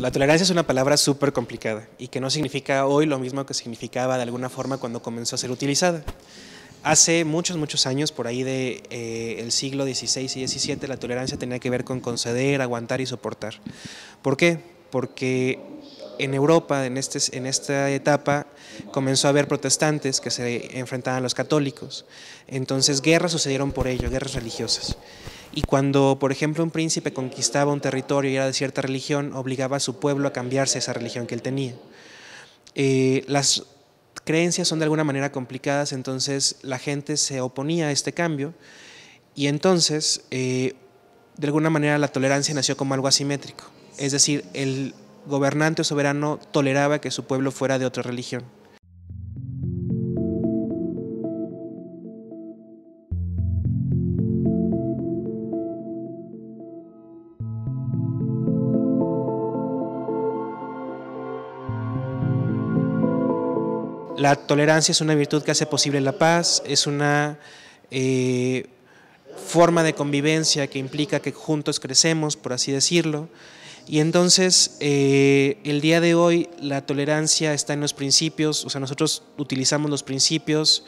La tolerancia es una palabra súper complicada y que no significa hoy lo mismo que significaba de alguna forma cuando comenzó a ser utilizada. Hace muchos, muchos años, por ahí del de, eh, siglo XVI y XVII, la tolerancia tenía que ver con conceder, aguantar y soportar. ¿Por qué? Porque en Europa, en, este, en esta etapa, comenzó a haber protestantes que se enfrentaban a los católicos. Entonces, guerras sucedieron por ello, guerras religiosas. Y cuando, por ejemplo, un príncipe conquistaba un territorio y era de cierta religión, obligaba a su pueblo a cambiarse esa religión que él tenía. Eh, las creencias son de alguna manera complicadas, entonces la gente se oponía a este cambio y entonces, eh, de alguna manera, la tolerancia nació como algo asimétrico. Es decir, el gobernante o soberano toleraba que su pueblo fuera de otra religión. La tolerancia es una virtud que hace posible la paz, es una eh, forma de convivencia que implica que juntos crecemos, por así decirlo. Y entonces, eh, el día de hoy, la tolerancia está en los principios, o sea, nosotros utilizamos los principios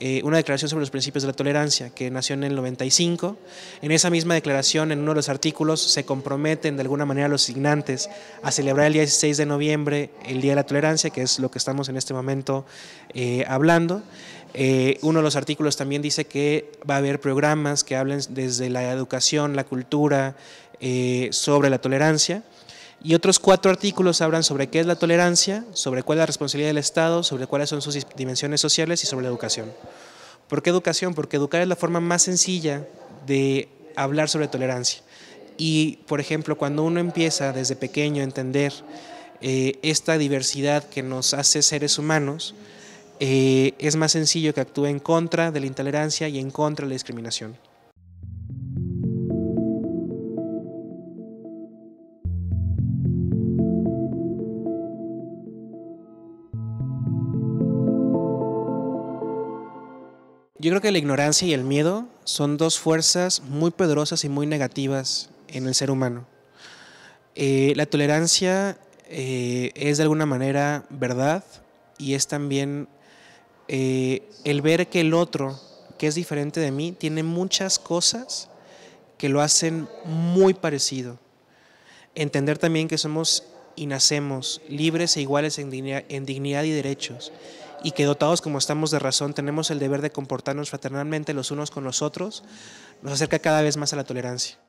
eh, una declaración sobre los principios de la tolerancia que nació en el 95. En esa misma declaración, en uno de los artículos, se comprometen de alguna manera los signantes a celebrar el día 16 de noviembre el Día de la Tolerancia, que es lo que estamos en este momento eh, hablando. Eh, uno de los artículos también dice que va a haber programas que hablen desde la educación, la cultura, sobre la tolerancia y otros cuatro artículos hablan sobre qué es la tolerancia, sobre cuál es la responsabilidad del Estado, sobre cuáles son sus dimensiones sociales y sobre la educación. ¿Por qué educación? Porque educar es la forma más sencilla de hablar sobre tolerancia. Y, por ejemplo, cuando uno empieza desde pequeño a entender eh, esta diversidad que nos hace seres humanos, eh, es más sencillo que actúe en contra de la intolerancia y en contra de la discriminación. Yo creo que la ignorancia y el miedo son dos fuerzas muy poderosas y muy negativas en el ser humano. Eh, la tolerancia eh, es de alguna manera verdad y es también eh, el ver que el otro, que es diferente de mí, tiene muchas cosas que lo hacen muy parecido. Entender también que somos y nacemos libres e iguales en dignidad, y derechos, y que dotados como estamos de razón tenemos el deber de comportarnos fraternalmente los unos con los otros, nos acerca cada vez más a la tolerancia.